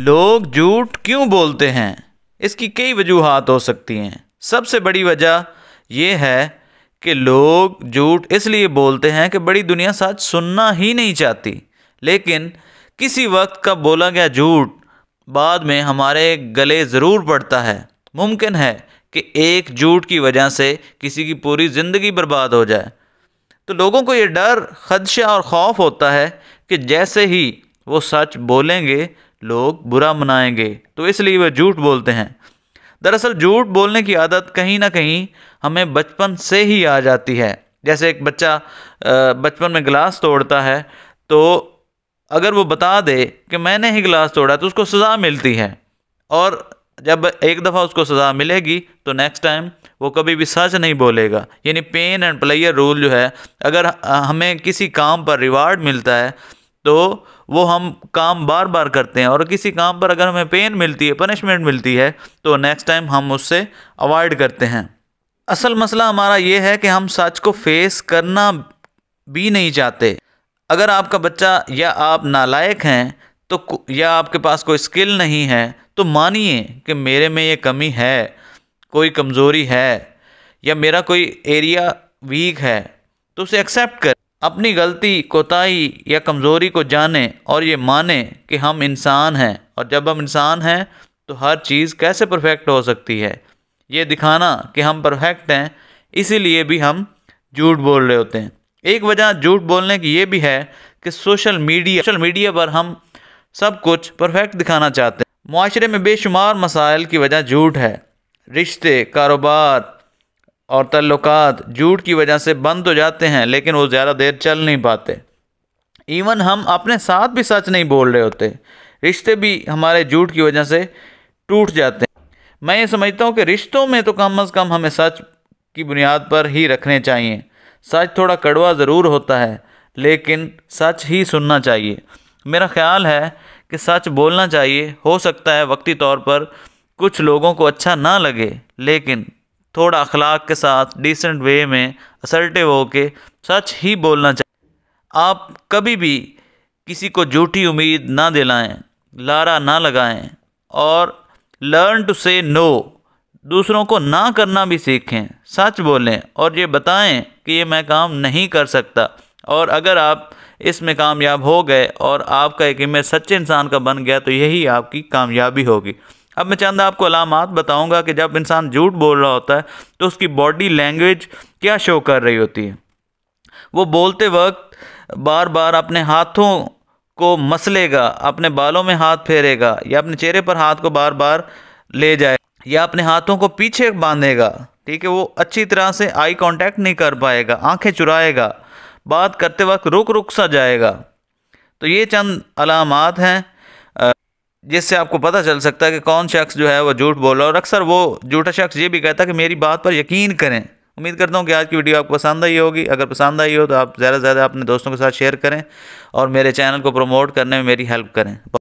लोग झूठ क्यों बोलते हैं इसकी कई वजूहत हो सकती हैं सबसे बड़ी वजह यह है कि लोग झूठ इसलिए बोलते हैं कि बड़ी दुनिया साथ सुनना ही नहीं चाहती लेकिन किसी वक्त का बोला गया झूठ बाद में हमारे गले ज़रूर पड़ता है मुमकिन है कि एक झूठ की वजह से किसी की पूरी ज़िंदगी बर्बाद हो जाए तो लोगों को ये डर खदशा और खौफ होता है कि जैसे ही वो सच बोलेंगे लोग बुरा मनाएंगे तो इसलिए वह झूठ बोलते हैं दरअसल झूठ बोलने की आदत कहीं ना कहीं हमें बचपन से ही आ जाती है जैसे एक बच्चा बचपन में गिलास तोड़ता है तो अगर वो बता दे कि मैंने ही गिलास तोड़ा तो उसको सज़ा मिलती है और जब एक दफ़ा उसको सज़ा मिलेगी तो नेक्स्ट टाइम वो कभी भी सच नहीं बोलेगा यानी पेन एंड प्लेयर रूल जो है अगर हमें किसी काम पर रिवार्ड मिलता है तो वो हम काम बार बार करते हैं और किसी काम पर अगर हमें पेन मिलती है पनिशमेंट मिलती है तो नेक्स्ट टाइम हम उससे अवॉइड करते हैं असल मसला हमारा ये है कि हम सच को फेस करना भी नहीं चाहते अगर आपका बच्चा या आप नालायक हैं तो या आपके पास कोई स्किल नहीं है तो मानिए कि मेरे में ये कमी है कोई कमज़ोरी है या मेरा कोई एरिया वीक है तो उसे एक्सेप्ट कर अपनी गलती कोताही या कमज़ोरी को जाने और ये माने कि हम इंसान हैं और जब हम इंसान हैं तो हर चीज़ कैसे परफेक्ट हो सकती है ये दिखाना कि हम परफेक्ट हैं इसीलिए भी हम झूठ बोल रहे होते हैं एक वजह झूठ बोलने की ये भी है कि सोशल मीडिया सोशल मीडिया पर हम सब कुछ परफेक्ट दिखाना चाहते हैं माशरे में बेशुमार मसाइल की वजह झूठ है रिश्ते कारोबार और तल्लुकात जूट की वजह से बंद हो जाते हैं लेकिन वो ज़्यादा देर चल नहीं पाते इवन हम अपने साथ भी सच नहीं बोल रहे होते रिश्ते भी हमारे झूठ की वजह से टूट जाते हैं मैं ये समझता हूँ कि रिश्तों में तो कम अज़ कम हमें सच की बुनियाद पर ही रखने चाहिए सच थोड़ा कड़वा ज़रूर होता है लेकिन सच ही सुनना चाहिए मेरा ख्याल है कि सच बोलना चाहिए हो सकता है वक्ती तौर पर कुछ लोगों को अच्छा ना लगे लेकिन थोड़ा अखलाक के साथ डिसेंट वे में असर्टिव होके सच ही बोलना चाहिए आप कभी भी किसी को झूठी उम्मीद ना दिलाएं लारा ना लगाएं और लर्न टू से नो दूसरों को ना करना भी सीखें सच बोलें और ये बताएं कि ये मैं काम नहीं कर सकता और अगर आप इसमें कामयाब हो गए और आपका एक इमेज सच्चे इंसान का बन गया तो यही आपकी कामयाबी होगी अब मैं चंद आपको अलामत बताऊंगा कि जब इंसान झूठ बोल रहा होता है तो उसकी बॉडी लैंग्वेज क्या शो कर रही होती है वो बोलते वक्त बार बार अपने हाथों को मसलेगा अपने बालों में हाथ फेरेगा या अपने चेहरे पर हाथ को बार बार ले जाए या अपने हाथों को पीछे बांधेगा ठीक है वो अच्छी तरह से आई कांटेक्ट नहीं कर पाएगा आंखें चुराएगा बात करते वक्त रुक रुक सा जाएगा तो ये चंद अलामत हैं जिससे आपको पता चल सकता है कि कौन शख्स जो है वो झूठ बोल रहा है और अक्सर वो झूठा शख्स ये भी कहता है कि मेरी बात पर यकीन करें उम्मीद करता हूँ कि आज की वीडियो आपको पसंद आई होगी अगर पसंद आई हो तो आप ज़्यादा से ज़्यादा अपने दोस्तों के साथ शेयर करें और मेरे चैनल को प्रमोट करने में मेरी हेल्प करें